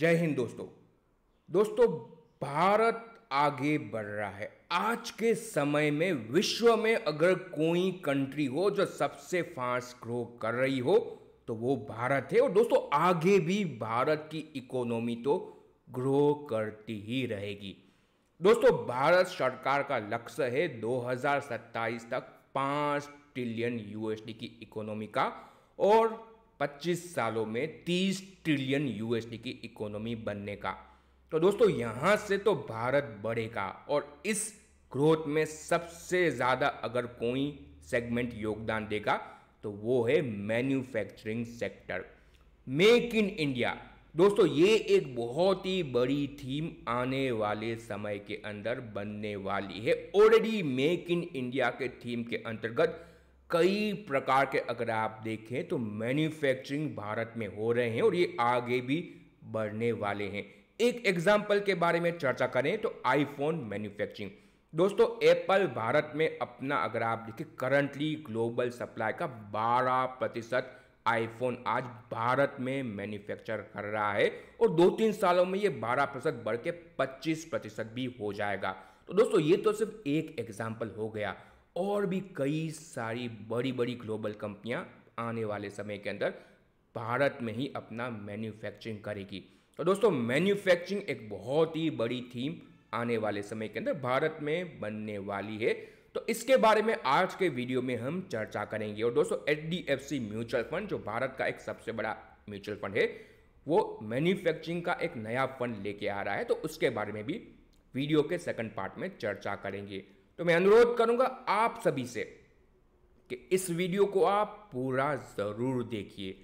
जय हिंद दोस्तों दोस्तों भारत आगे बढ़ रहा है आज के समय में विश्व में अगर कोई कंट्री हो जो सबसे फास्ट ग्रो कर रही हो तो वो भारत है और दोस्तों आगे भी भारत की इकोनॉमी तो ग्रो करती ही रहेगी दोस्तों भारत सरकार का लक्ष्य है 2027 तक 5 ट्रिलियन यूएसडी की इकोनॉमी का और 25 सालों में 30 ट्रिलियन यूएसडी की इकोनॉमी बनने का तो दोस्तों यहाँ से तो भारत बढ़ेगा और इस ग्रोथ में सबसे ज़्यादा अगर कोई सेगमेंट योगदान देगा तो वो है manufacturing sector make in India दोस्तों ये एक बहुत ही बड़ी थीम आने वाले समय के अंदर बनने वाली है ऑलरेडी मेक इन इंडिया के थीम के अंतर्गत कई प्रकार के अगर आप देखें तो मैन्युफैक्चरिंग भारत में हो रहे हैं और ये आगे भी बढ़ने वाले हैं एक एग्जाम्पल के बारे में चर्चा करें तो आईफोन मैन्युफैक्चरिंग दोस्तों एप्पल भारत में अपना अगर आप देखें करंटली ग्लोबल सप्लाई का 12 प्रतिशत आईफोन आज भारत में मैन्युफैक्चर कर रहा है और दो तीन सालों में ये 12 प्रतिशत बढ़ के 25 प्रतिशत भी हो जाएगा तो दोस्तों ये तो सिर्फ एक एग्जाम्पल हो गया और भी कई सारी बड़ी बड़ी ग्लोबल कंपनियां आने वाले समय के अंदर भारत में ही अपना मैन्युफैक्चरिंग करेगी तो दोस्तों मैन्युफैक्चरिंग एक बहुत ही बड़ी थीम आने वाले समय के अंदर भारत में बनने वाली है तो इसके बारे में आज के वीडियो में हम चर्चा करेंगे और दोस्तों H D F C mutual fund जो भारत का एक सबसे बड़ा म्यूचुअल फंड है वो मैन्युफैक्चरिंग का एक नया फंड लेके आ रहा है तो उसके बारे में भी वीडियो के सेकंड पार्ट में चर्चा करेंगे तो मैं अनुरोध करूंगा आप सभी से कि इस वीडियो को आप पूरा ज़रूर देखिए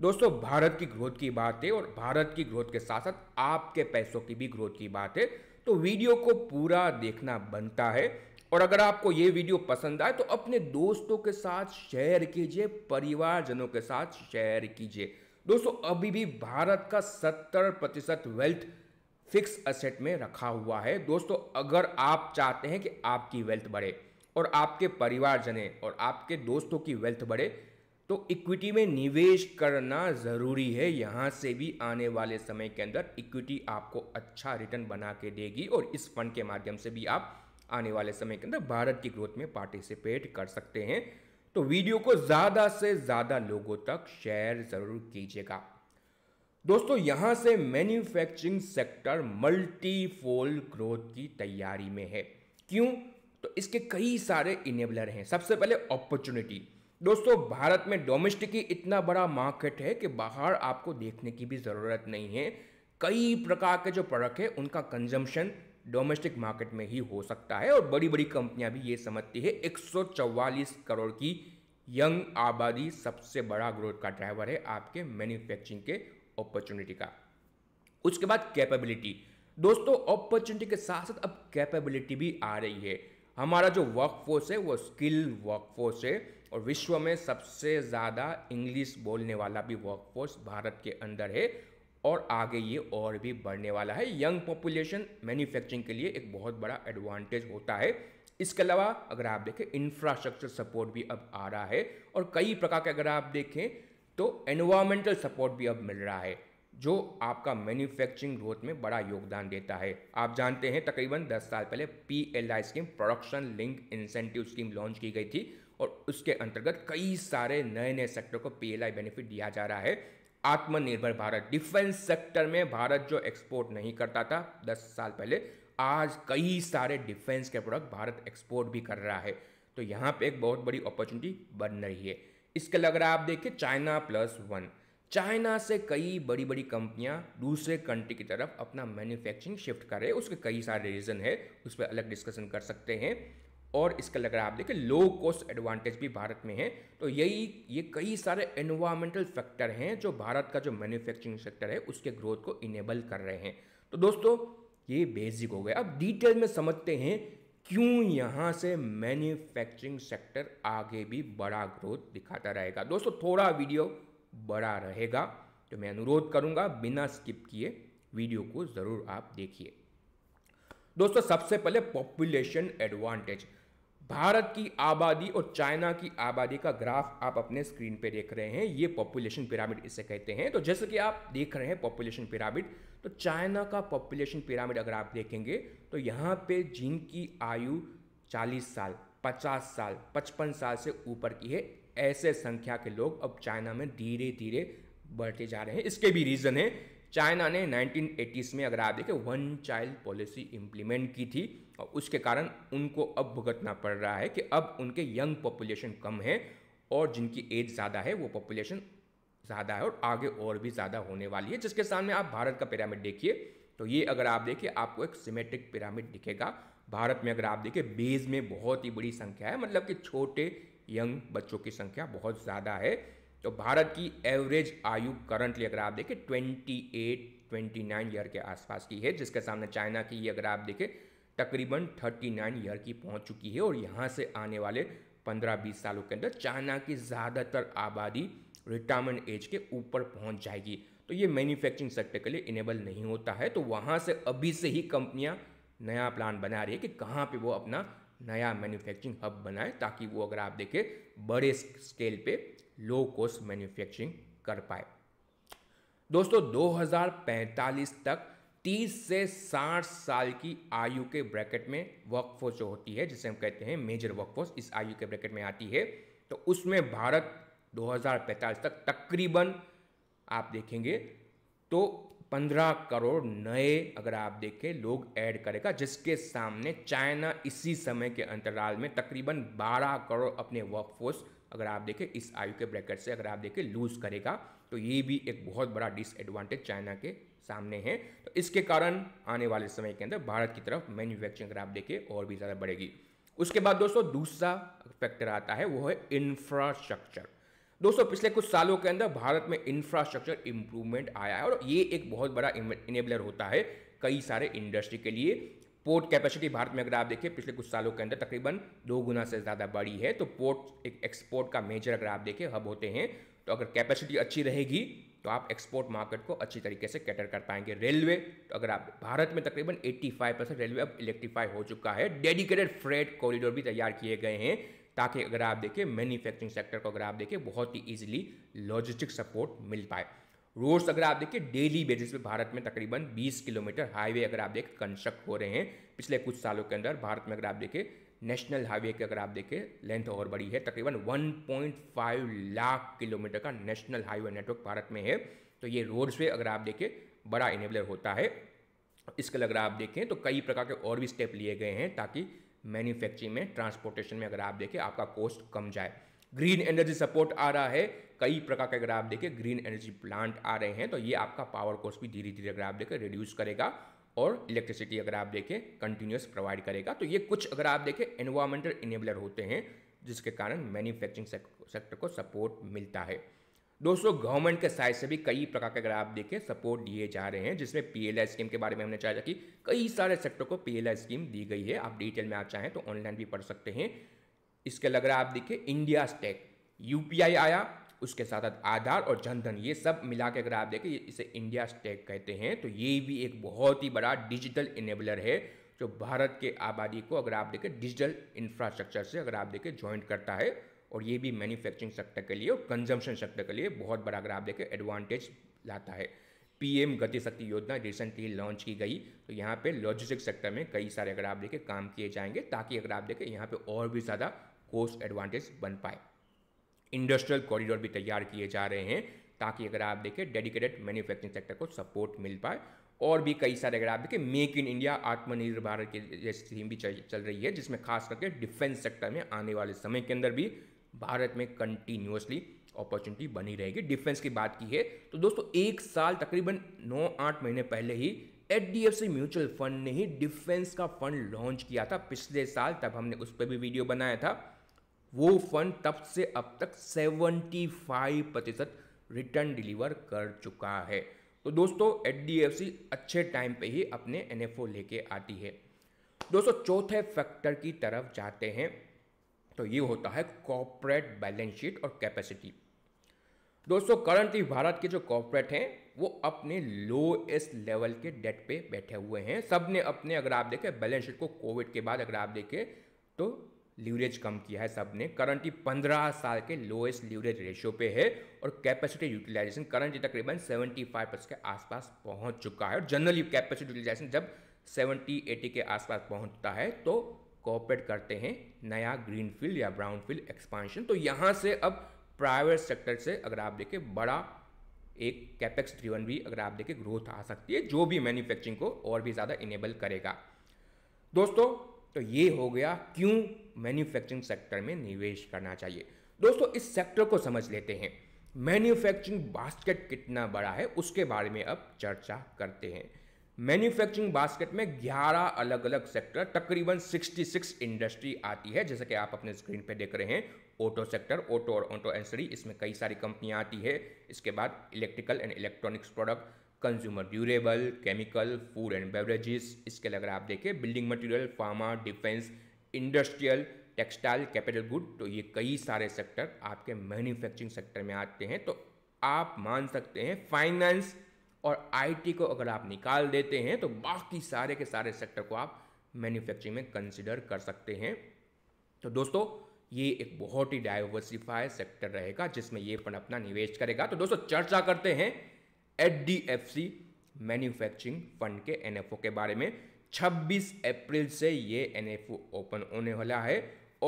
दोस्तों भारत की ग्रोथ की बात है और भारत की ग्रोथ के साथ साथ आपके पैसों की भी ग्रोथ की बात है तो वीडियो को पूरा देखना बनता है और अगर आपको ये वीडियो पसंद आए तो अपने दोस्तों के साथ शेयर कीजिए परिवारजनों के साथ शेयर कीजिए दोस्तों अभी भी भारत का 70 प्रतिशत वेल्थ फिक्स असेट में रखा हुआ है दोस्तों अगर आप चाहते हैं कि आपकी वेल्थ बढ़े और आपके परिवारजने और आपके दोस्तों की वेल्थ बढ़े तो इक्विटी में निवेश करना ज़रूरी है यहाँ से भी आने वाले समय के अंदर इक्विटी आपको अच्छा रिटर्न बना के देगी और इस फंड के माध्यम से भी आप आने वाले समय के अंदर भारत की ग्रोथ में पार्टिसिपेट कर सकते हैं तो वीडियो को ज़्यादा से ज़्यादा लोगों तक शेयर ज़रूर कीजिएगा दोस्तों यहां से मैन्युफैक्चरिंग सेक्टर मल्टीफोल्ड ग्रोथ की तैयारी में है क्यों तो इसके कई सारे इनेबलर हैं सबसे पहले अपॉर्चुनिटी दोस्तों भारत में डोमेस्टिक ही इतना बड़ा मार्केट है कि बाहर आपको देखने की भी ज़रूरत नहीं है कई प्रकार के जो प्रोडक्ट है उनका कंजम्पशन डोमेस्टिक मार्केट में ही हो सकता है और बड़ी बड़ी कंपनियां भी ये समझती है 144 करोड़ की यंग आबादी सबसे बड़ा ग्रोथ का ड्राइवर है आपके मैन्युफैक्चरिंग के अपॉर्चुनिटी का उसके बाद कैपेबिलिटी दोस्तों अपॉर्चुनिटी के साथ साथ अब कैपेबिलिटी भी आ रही है हमारा जो वर्क फोर्स है वो स्किल वर्क फोर्स है और विश्व में सबसे ज़्यादा इंग्लिश बोलने वाला भी वर्क फोर्स भारत के अंदर है और आगे ये और भी बढ़ने वाला है यंग पॉपुलेशन मैन्युफैक्चरिंग के लिए एक बहुत बड़ा एडवांटेज होता है इसके अलावा अगर आप देखें इंफ्रास्ट्रक्चर सपोर्ट भी अब आ रहा है और कई प्रकार के अगर आप देखें तो एनवायरमेंटल सपोर्ट भी अब मिल रहा है जो आपका मैन्युफैक्चरिंग ग्रोथ में बड़ा योगदान देता है आप जानते हैं तकरीबन 10 साल पहले P L I scheme production link incentive scheme launch की गई थी और उसके अंतर्गत कई सारे नए नए सेक्टर को पी एल आई बेनिफिट दिया जा रहा है आत्मनिर्भर भारत डिफेंस सेक्टर में भारत जो एक्सपोर्ट नहीं करता था 10 साल पहले आज कई सारे डिफेंस के प्रोडक्ट भारत एक्सपोर्ट भी कर रहा है तो यहाँ पे एक बहुत बड़ी अपॉर्चुनिटी बन रही है इसके लग रहा है आप देखिए चाइना प्लस वन चाइना से कई बड़ी बड़ी कंपनियां दूसरे कंट्री की तरफ अपना मैन्युफैक्चरिंग शिफ्ट कर रहे हैं उसके कई सारे रीज़न है उस पर अलग डिस्कशन कर सकते हैं और इसका लग रहा है आप देखिए लो कॉस्ट एडवांटेज भी भारत में है तो यही ये कई सारे एनवायरमेंटल फैक्टर हैं जो भारत का जो मैन्युफैक्चरिंग सेक्टर है उसके ग्रोथ को इनेबल कर रहे हैं तो दोस्तों ये बेसिक हो गया अब डिटेल में समझते हैं क्यों यहाँ से मैन्युफैक्चरिंग सेक्टर आगे भी बड़ा ग्रोथ दिखाता रहेगा दोस्तों थोड़ा वीडियो बड़ा रहेगा तो मैं अनुरोध करूंगा बिना स्किप किए वीडियो को ज़रूर आप देखिए दोस्तों सबसे पहले पॉपुलेशन एडवांटेज भारत की आबादी और चाइना की आबादी का ग्राफ आप अपने स्क्रीन पे देख रहे हैं ये पॉपुलेशन पिरामिड इसे कहते हैं तो जैसे कि आप देख रहे हैं पॉपुलेशन पिरामिड तो चाइना का पॉपुलेशन पिरामिड अगर आप देखेंगे तो यहाँ पे जिनकी आयु 40 साल 50 साल 55 साल से ऊपर की है ऐसे संख्या के लोग अब चाइना में धीरे धीरे बढ़ते जा रहे हैं इसके भी रीज़न है चाइना ने 1980 में अगर आप देखें वन चाइल्ड पॉलिसी इम्प्लीमेंट की थी और उसके कारण उनको अब भुगतना पड़ रहा है कि अब उनके यंग पॉपुलेशन कम है और जिनकी एज ज़्यादा है वो पॉपुलेशन ज़्यादा है और आगे और भी ज़्यादा होने वाली है जिसके सामने आप भारत का पिरामिड देखिए तो ये अगर आप देखिए आपको एक सिमेट्रिक पिरामिड दिखेगा भारत में अगर आप देखिए बेज में बहुत ही बड़ी संख्या है मतलब कि छोटे यंग बच्चों की संख्या बहुत ज़्यादा है तो भारत की एवरेज आयु करंटली अगर आप देखें 28, 29 ईयर के आसपास की है जिसके सामने चाइना की अगर आप देखें तकरीबन 39 ईयर की पहुंच चुकी है और यहाँ से आने वाले 15-20 सालों के अंदर चाइना की ज़्यादातर आबादी रिटायरमेंट एज के ऊपर पहुंच जाएगी तो ये मैन्युफैक्चरिंग सेक्टर के लिए इनेबल नहीं होता है तो वहाँ से अभी से ही कंपनियाँ नया प्लान बना रही है कि कहाँ पर वो अपना नया मैन्युफैक्चरिंग हब बनाए ताकि वो अगर आप देखें बड़े स्केल पे लो कॉस्ट मैन्युफैक्चरिंग कर पाए दोस्तों 2045 तक 30 से 60 साल की आयु के ब्रैकेट में वर्कफोर्स जो होती है जिसे हम कहते हैं मेजर वर्कफोर्स इस आयु के ब्रैकेट में आती है तो उसमें भारत 2045 तक तकरीबन आप देखेंगे तो 15 करोड़ नए अगर आप देखें लोग ऐड करेगा जिसके सामने चाइना इसी समय के अंतराल में तकरीबन 12 करोड़ अपने वर्कफोर्स अगर आप देखें इस आयु के ब्रैकेट से अगर आप देखें लूज़ करेगा तो ये भी एक बहुत बड़ा डिसएडवांटेज चाइना के सामने है तो इसके कारण आने वाले समय के अंदर भारत की तरफ मैन्युफैक्चरिंग अगर आप देखें और भी ज़्यादा बढ़ेगी उसके बाद दोस्तों दूसरा फैक्टर आता है वो है इंफ्रास्ट्रक्चर दोस्तों पिछले कुछ सालों के अंदर भारत में इंफ्रास्ट्रक्चर इंप्रूवमेंट आया है और ये एक बहुत बड़ा इनेबलर होता है कई सारे इंडस्ट्री के लिए पोर्ट कैपेसिटी भारत में अगर आप देखें पिछले कुछ सालों के अंदर तकरीबन दो गुना से ज़्यादा बढ़ी है तो पोर्ट एक एक्सपोर्ट का मेजर अगर आप देखें हब होते हैं तो अगर कैपेसिटी अच्छी रहेगी तो आप एक्सपोर्ट मार्केट को अच्छी तरीके से कैटर कर पाएंगे रेलवे तो अगर आप भारत में तकरीबन 85 परसेंट रेलवे अब इलेक्ट्रीफाई हो चुका है डेडिकेटेड फ्रेट कॉरिडोर भी तैयार किए गए हैं ताकि अगर आप देखें मैन्युफैक्चरिंग सेक्टर को अगर आप देखें बहुत ही ईजिली लॉजिस्टिक सपोर्ट मिल पाए रोड्स अगर आप देखिए डेली बेसिस पे भारत में तकरीबन 20 किलोमीटर हाईवे अगर आप देखें कंस्ट्रक्ट हो रहे हैं पिछले कुछ सालों के अंदर भारत में अगर आप देखें नेशनल हाईवे की अगर आप देखें लेंथ और बड़ी है तकरीबन 1.5 लाख किलोमीटर का नेशनल हाईवे नेटवर्क भारत में है तो ये रोड्स पे अगर आप देखें बड़ा इनेबलर होता है इसके अगर आप देखें तो कई प्रकार के और भी स्टेप लिए गए हैं ताकि मैन्युफैक्चरिंग में ट्रांसपोर्टेशन में अगर आप देखें आपका कॉस्ट कम जाए ग्रीन एनर्जी सपोर्ट आ रहा है कई प्रकार के अगर आप देखें ग्रीन एनर्जी प्लांट आ रहे हैं तो ये आपका पावर कॉस्ट भी धीरे धीरे अगर आप देखें रिड्यूस करेगा और इलेक्ट्रिसिटी अगर आप देखें कंटिन्यूस प्रोवाइड करेगा तो ये कुछ अगर आप देखें एनवायरमेंटल इनेबलर होते हैं जिसके कारण मैन्युफैक्चरिंग सेक्टर को सपोर्ट मिलता है दोस्तों गवर्नमेंट के साइड से भी कई प्रकार के अगर आप देखें सपोर्ट दिए जा रहे हैं जिसमें पीएलआई स्कीम के बारे में हमने चर्चा कि कई सारे सेक्टर को पीएलआई स्कीम दी गई है आप डिटेल में आप चाहें तो ऑनलाइन भी पढ़ सकते हैं इसके लग रहा है आप देखिए इंडिया स्टेक यू आया उसके साथ साथ आधार और जनधन ये सब मिला के अगर आप देखें इसे इंडिया स्टेक कहते हैं तो ये भी एक बहुत ही बड़ा डिजिटल इनेबलर है जो भारत के आबादी को अगर आप देखें डिजिटल इंफ्रास्ट्रक्चर से अगर आप देखें ज्वाइंट करता है और ये भी मैन्युफैक्चरिंग सेक्टर के लिए और कंजम्पशन सेक्टर के लिए बहुत बड़ा अगर आप देखें एडवांटेज लाता है पीएम एम गतिशक्ति योजना रिसेंटली लॉन्च की गई तो यहाँ पे लॉजिस्टिक सेक्टर में कई सारे अगर आप देखें काम किए जाएंगे ताकि अगर आप देखें यहाँ पे और भी ज़्यादा कोस्ट एडवांटेज बन पाए इंडस्ट्रियल कॉरिडोर भी तैयार किए जा रहे हैं ताकि अगर आप देखें डेडिकेटेड मैन्युफैक्चरिंग सेक्टर को सपोर्ट मिल पाए और भी कई सारे अगर आप देखें मेक इन इंडिया आत्मनिर्भर भारत की जैसी भी चल रही है जिसमें खास करके डिफेंस सेक्टर में आने वाले समय के अंदर भी भारत में कंटिन्यूसली अपॉर्चुनिटी बनी रहेगी डिफेंस की बात की है तो दोस्तों एक साल तकरीबन नौ आठ महीने पहले ही H D F C mutual fund ने ही डिफेंस का फंड लॉन्च किया था पिछले साल तब हमने उस पर भी वीडियो बनाया था वो फंड तब से अब तक 75 प्रतिशत रिटर्न डिलीवर कर चुका है तो दोस्तों एच अच्छे टाइम पे ही अपने एन लेके आती है दोस्तों चौथे फैक्टर की तरफ जाते हैं तो ये होता है कॉर्पोरेट बैलेंस शीट और कैपेसिटी दोस्तों करंटली भारत के जो कॉर्पोरेट हैं वो अपने लोएस्ट लेवल के डेट पे बैठे हुए हैं सब ने अपने अगर आप देखें बैलेंस शीट को कोविड के बाद अगर आप देखें तो लीवरेज कम किया है सब ने करंटली पंद्रह साल के लोएस्ट लीवरेज रेशियो पे है और कैपेसिटी यूटिलाइजेशन करंटली तकरीबन सेवेंटी फाइव परसेंट के आसपास पहुंच चुका है और जनरली कैपेसिटी यूटिलाइजेशन जब सेवेंटी एटी के आसपास पहुंचता है तो कॉपरेट करते हैं नया ग्रीन फील्ड या ब्राउन फील्ड एक्सपांशन तो यहाँ से अब प्राइवेट सेक्टर से अगर आप देखें बड़ा एक कैपेक्स ड्रिवन भी अगर आप देखें ग्रोथ आ सकती है जो भी मैन्युफैक्चरिंग को और भी ज़्यादा इनेबल करेगा दोस्तों तो ये हो गया क्यों मैन्युफैक्चरिंग सेक्टर में निवेश करना चाहिए दोस्तों इस सेक्टर को समझ लेते हैं मैन्युफैक्चरिंग बास्केट कितना बड़ा है उसके बारे में अब चर्चा करते हैं मैन्युफैक्चरिंग बास्केट में 11 अलग अलग सेक्टर तकरीबन 66 इंडस्ट्री आती है जैसे कि आप अपने स्क्रीन पे देख रहे हैं ऑटो सेक्टर ऑटो और ऑटो एंसरी इसमें कई सारी कंपनियां आती है इसके बाद electrical and electronics product consumer durable chemical food and beverages इसके अलावा आप देखें building material pharma defence industrial textile capital good तो ये कई सारे सेक्टर आपके मैन्युफैक्चरिंग सेक्टर में आते हैं तो आप मान सकते हैं फाइनेंस और आईटी को अगर आप निकाल देते हैं तो बाकी सारे के सारे सेक्टर को आप मैन्युफैक्चरिंग में कंसिडर कर सकते हैं तो दोस्तों ये एक बहुत ही डाइवर्सिफाइड सेक्टर रहेगा जिसमें ये फंड अपना निवेश करेगा तो दोस्तों चर्चा करते हैं H D F C manufacturing fund के एनएफओ के बारे में 26 अप्रैल से ये एन ओपन होने वाला है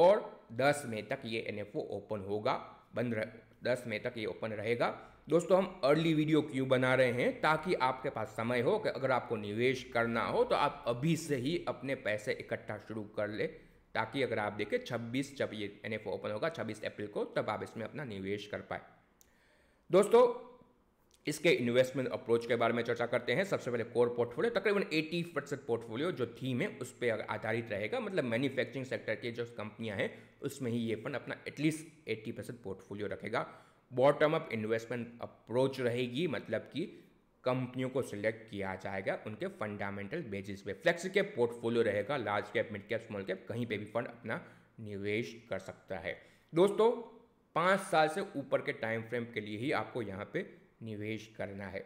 और 10 मई तक ये एन ओपन होगा बंद रह दस मई तक ये ओपन रहेगा दोस्तों हम अर्ली वीडियो क्यों बना रहे हैं ताकि आपके पास समय हो कि अगर आपको निवेश करना हो तो आप अभी से ही अपने पैसे इकट्ठा शुरू कर ले ताकि अगर आप देखें 26 जब ये एन ओपन होगा 26 अप्रैल को तब आप इसमें अपना निवेश कर पाए दोस्तों इसके इन्वेस्टमेंट अप्रोच के बारे में चर्चा करते हैं सबसे पहले कोर पोर्टफोलियो तकरीबन 80 परसेंट पोर्टफोलियो जो थीम है उस पर आधारित रहेगा मतलब मैन्युफैक्चरिंग सेक्टर की जो कंपनियां हैं उसमें ही ये फंड अपना एटलीस्ट 80 परसेंट पोर्टफोलियो रखेगा बॉटम अप इन्वेस्टमेंट अप्रोच रहेगी मतलब कि कंपनियों को सिलेक्ट किया जाएगा उनके फंडामेंटल बेसिस पे फ्लैक्स कैप पोर्टफोलियो रहेगा large cap mid cap small cap कहीं पे भी फंड अपना निवेश कर सकता है दोस्तों पाँच साल से ऊपर के टाइम फ्रेम के लिए ही आपको यहाँ पे निवेश करना है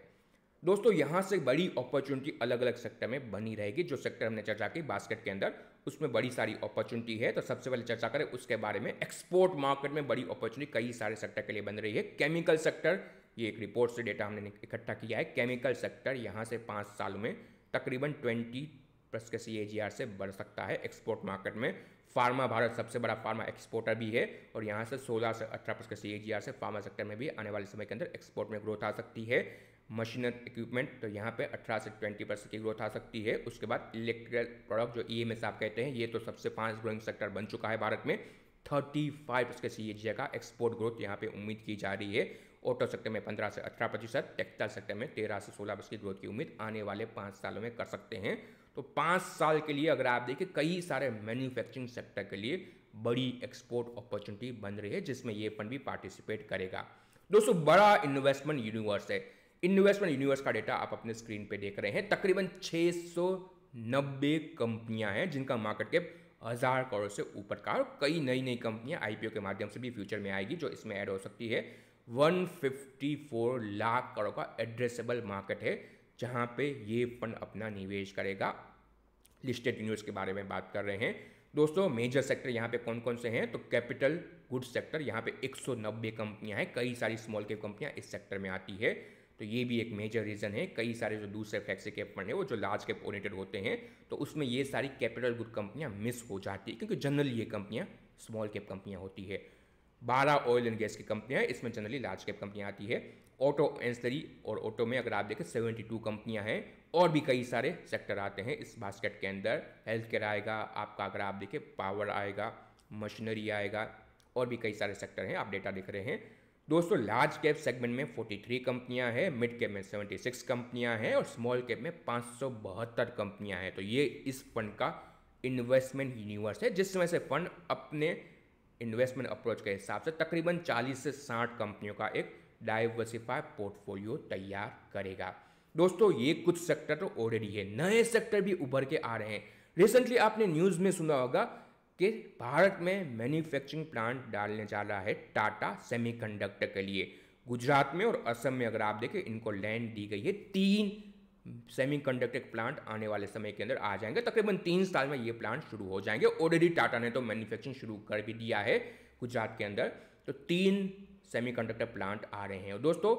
दोस्तों यहाँ से बड़ी अपॉर्चुनिटी अलग अलग सेक्टर में बनी रहेगी जो सेक्टर हमने चर्चा की बास्केट के अंदर उसमें बड़ी सारी अपॉर्चुनिटी है तो सबसे पहले चर्चा करें उसके बारे में एक्सपोर्ट मार्केट में बड़ी अपॉर्चुनिटी कई सारे सेक्टर के लिए बन रही है केमिकल सेक्टर ये एक रिपोर्ट से डेटा हमने इकट्ठा किया है केमिकल सेक्टर यहाँ से पाँच साल में तकरीबन ट्वेंटी प्लस के सी से बढ़ सकता है एक्सपोर्ट मार्केट में फार्मा भारत सबसे बड़ा फार्मा एक्सपोर्टर भी है और यहाँ से 16 से 18 परसेंट सी से फार्मा सेक्टर में भी आने वाले समय के अंदर एक्सपोर्ट में ग्रोथ आ सकती है मशीनर इक्विपमेंट तो यहाँ पे 18 से 20 परसेंट की ग्रोथ आ सकती है उसके बाद इलेक्ट्रिकल प्रोडक्ट जो ई e आप कहते हैं ये तो सबसे फास्ट ग्रोइंग सेक्टर बन चुका है भारत में थर्टी फाइव परसेंट सी का एक्सपोर्ट ग्रोथ यहाँ पे उम्मीद की जा रही है ऑटो सेक्टर में पंद्रह से अठारह प्रतिशत टेक्सटाइल सेक्टर में तेरह से सोलह परसेंट की ग्रोथ की उम्मीद आने वाले पाँच सालों में कर सकते हैं तो पाँच साल के लिए अगर आप देखिए कई सारे मैन्युफैक्चरिंग सेक्टर के लिए बड़ी एक्सपोर्ट अपॉर्चुनिटी बन रही है जिसमें ये फंड भी पार्टिसिपेट करेगा दोस्तों बड़ा इन्वेस्टमेंट यूनिवर्स है इन्वेस्टमेंट यूनिवर्स का डेटा आप अपने स्क्रीन पे देख रहे हैं तकरीबन 690 कंपनियां हैं जिनका मार्केट कैप हज़ार करोड़ से ऊपर का और कई नई नई कंपनियां आईपीओ के माध्यम से भी फ्यूचर में आएगी जो इसमें ऐड हो सकती है 154 लाख करोड़ का एड्रेसेबल मार्केट है जहां पे ये फंड अपना निवेश करेगा लिस्टेड यूनिवर्स के बारे में बात कर रहे हैं दोस्तों मेजर सेक्टर यहाँ पे कौन कौन से हैं तो कैपिटल गुड्स सेक्टर यहाँ पे 190 कंपनियाँ हैं कई सारी स्मॉल कैप कंपनियां इस सेक्टर में आती है तो ये भी एक मेजर रीज़न है कई सारे जो दूसरे फैक्सी कैप फंड वो जो लार्ज कैप ओरिएंटेड होते हैं तो उसमें ये सारी कैपिटल गुड कंपनियाँ मिस हो जाती है क्योंकि जनरली ये कंपनियाँ स्मॉल कैप कंपनियाँ होती है बारह ऑयल एंड गैस की कंपनियाँ इसमें जनरली लार्ज कैप कंपनियाँ आती है ऑटो एंसरी और ऑटो में अगर आप देखें सेवेंटी टू कंपनियाँ हैं और भी कई सारे सेक्टर आते हैं इस बास्केट के अंदर हेल्थ केयर आएगा आपका अगर आप देखें पावर आएगा मशीनरी आएगा और भी कई सारे सेक्टर हैं आप डेटा देख रहे हैं दोस्तों लार्ज कैप सेगमेंट में 43 कंपनियां हैं मिड कैप में 76 कंपनियां हैं और स्मॉल कैप में पाँच कंपनियां हैं तो ये इस फंड का इन्वेस्टमेंट यूनिवर्स है जिसमें से फंड अपने इन्वेस्टमेंट अप्रोच के हिसाब से तकरीबन 40 से 60 कंपनियों का एक डाइवर्सिफाइड पोर्टफोलियो तैयार करेगा दोस्तों ये कुछ सेक्टर तो ऑलरेडी है नए सेक्टर भी उभर के आ रहे हैं रिसेंटली आपने न्यूज़ में सुना होगा कि भारत में मैन्युफैक्चरिंग प्लांट डालने जा रहा है टाटा सेमीकंडक्टर के लिए गुजरात में और असम में अगर आप देखें इनको लैंड दी गई है तीन सेमीकंडक्टर प्लांट आने वाले समय के अंदर आ जाएंगे तकरीबन तीन साल में ये प्लांट शुरू हो जाएंगे ऑलरेडी टाटा ने तो मैन्युफैक्चरिंग शुरू कर भी दिया है गुजरात के अंदर तो तीन सेमीकंडक्टर प्लांट आ रहे हैं और दोस्तों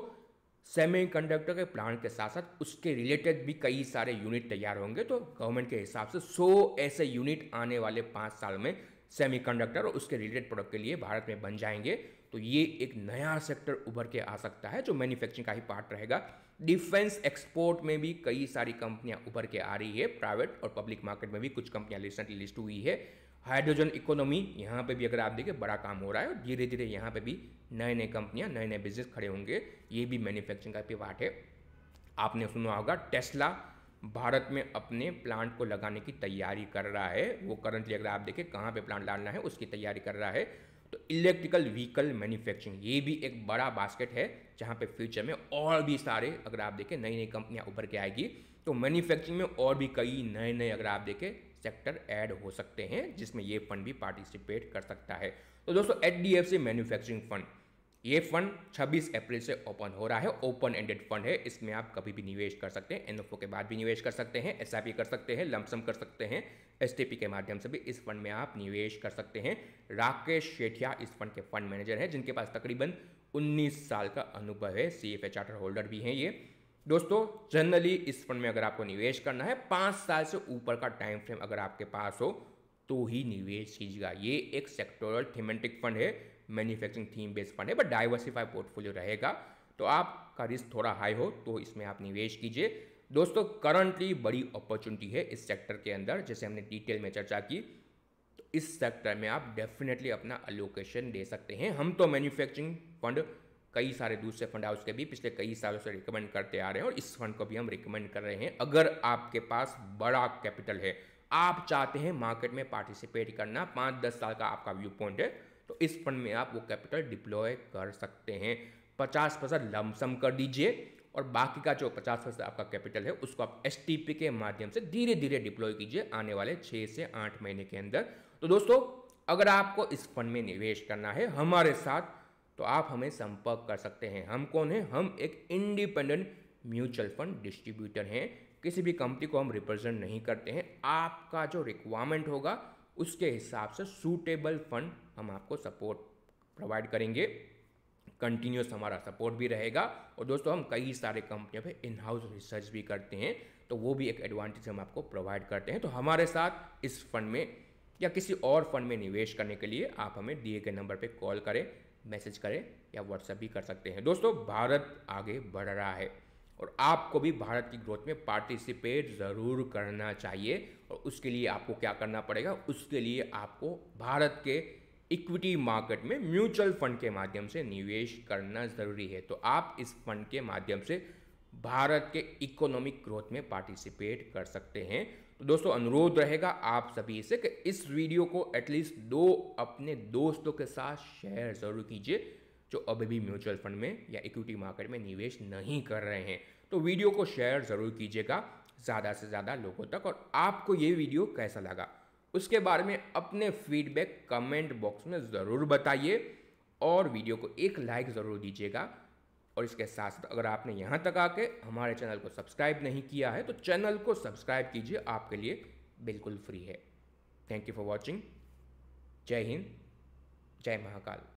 सेमीकंडक्टर के प्लांट के साथ साथ उसके रिलेटेड भी कई सारे यूनिट तैयार होंगे तो गवर्नमेंट के हिसाब से 100 ऐसे यूनिट आने वाले पाँच साल में सेमीकंडक्टर और उसके रिलेटेड प्रोडक्ट के लिए भारत में बन जाएंगे तो ये एक नया सेक्टर उभर के आ सकता है जो मैन्युफैक्चरिंग का ही पार्ट रहेगा डिफेंस एक्सपोर्ट में भी कई सारी कंपनियां उभर के आ रही है प्राइवेट और पब्लिक मार्केट में भी कुछ कंपनियां रिसेंटली लिस्ट हुई है हाइड्रोजन इकोनॉमी यहाँ पे भी अगर आप देखें बड़ा काम हो रहा है और धीरे धीरे यहाँ पे भी नए नए कंपनियाँ नए नए बिजनेस खड़े होंगे ये भी मैन्युफैक्चरिंग का पिवाट है आपने सुना होगा टेस्ला भारत में अपने प्लांट को लगाने की तैयारी कर रहा है वो करंटली अगर आप देखें कहाँ पे प्लांट डालना है उसकी तैयारी कर रहा है तो इलेक्ट्रिकल व्हीकल मैन्युफैक्चरिंग ये भी एक बड़ा बास्केट है जहाँ पे फ्यूचर में और भी सारे अगर आप देखें नई नई कंपनियाँ उभर के आएगी तो मैन्युफैक्चरिंग में और भी कई नए नए अगर आप देखें सेक्टर ऐड हो सकते हैं जिसमें ये फंड भी पार्टिसिपेट कर सकता है तो दोस्तों H D F C manufacturing fund ये फंड 26 अप्रैल से ओपन हो रहा है ओपन एंडेड फंड है इसमें आप कभी भी निवेश कर सकते हैं एनएफओ के बाद भी निवेश कर सकते हैं एस कर सकते हैं लमसम कर सकते हैं एस के माध्यम से भी इस फंड में आप निवेश कर सकते हैं राकेश शेठिया इस फंड के फंड मैनेजर हैं जिनके पास तकरीबन 19 साल का अनुभव है सी चार्टर होल्डर भी हैं ये दोस्तों जनरली इस फंड में अगर आपको निवेश करना है पाँच साल से ऊपर का टाइम फ्रेम अगर आपके पास हो तो ही निवेश कीजिएगा ये एक सेक्टोरल थीमेटिक फंड है मैन्युफैक्चरिंग थीम बेस्ड फंड है बट डाइवर्सिफाइड पोर्टफोलियो रहेगा तो आपका रिस्क थोड़ा हाई हो तो इसमें आप निवेश कीजिए दोस्तों करंटली बड़ी अपॉर्चुनिटी है इस सेक्टर के अंदर जैसे हमने डिटेल में चर्चा की तो इस सेक्टर में आप डेफिनेटली अपना अलोकेशन दे सकते हैं हम तो मैन्युफैक्चरिंग फंड कई सारे दूसरे फंड हाउस के भी पिछले कई सालों से रिकमेंड करते आ रहे हैं और इस फंड को भी हम रिकमेंड कर रहे हैं अगर आपके पास बड़ा कैपिटल है आप चाहते हैं मार्केट में पार्टिसिपेट करना पाँच दस साल का आपका व्यू पॉइंट है तो इस फंड में आप वो कैपिटल डिप्लॉय कर सकते हैं पचास परसेंट लमसम कर दीजिए और बाकी का जो पचास परसेंट आपका कैपिटल है उसको आप एस के माध्यम से धीरे धीरे डिप्लॉय कीजिए आने वाले छः से आठ महीने के अंदर तो दोस्तों अगर आपको इस फंड में निवेश करना है हमारे साथ तो आप हमें संपर्क कर सकते हैं हम कौन हैं हम एक इंडिपेंडेंट म्यूचुअल फंड डिस्ट्रीब्यूटर हैं किसी भी कंपनी को हम रिप्रेजेंट नहीं करते हैं आपका जो रिक्वायरमेंट होगा उसके हिसाब से सूटेबल फंड हम आपको सपोर्ट प्रोवाइड करेंगे कंटिन्यूस हमारा सपोर्ट भी रहेगा और दोस्तों हम कई सारे कंपनियों पे इन हाउस रिसर्च भी करते हैं तो वो भी एक एडवांटेज हम आपको प्रोवाइड करते हैं तो हमारे साथ इस फंड में या किसी और फंड में निवेश करने के लिए आप हमें दिए गए नंबर पर कॉल करें मैसेज करें या व्हाट्सएप भी कर सकते हैं दोस्तों भारत आगे बढ़ रहा है और आपको भी भारत की ग्रोथ में पार्टिसिपेट ज़रूर करना चाहिए और उसके लिए आपको क्या करना पड़ेगा उसके लिए आपको भारत के इक्विटी मार्केट में म्यूचुअल फंड के माध्यम से निवेश करना ज़रूरी है तो आप इस फंड के माध्यम से भारत के इकोनॉमिक ग्रोथ में पार्टिसिपेट कर सकते हैं तो दोस्तों अनुरोध रहेगा आप सभी से कि इस वीडियो को एटलीस्ट दो अपने दोस्तों के साथ शेयर ज़रूर कीजिए जो अभी भी म्यूचुअल फंड में या इक्विटी मार्केट में निवेश नहीं कर रहे हैं तो वीडियो को शेयर ज़रूर कीजिएगा ज़्यादा से ज़्यादा लोगों तक और आपको ये वीडियो कैसा लगा उसके बारे में अपने फीडबैक कमेंट बॉक्स में ज़रूर बताइए और वीडियो को एक लाइक ज़रूर दीजिएगा और इसके साथ साथ अगर आपने यहाँ तक आके हमारे चैनल को सब्सक्राइब नहीं किया है तो चैनल को सब्सक्राइब कीजिए आपके लिए बिल्कुल फ्री है थैंक यू फॉर वॉचिंग जय हिंद जय महाकाल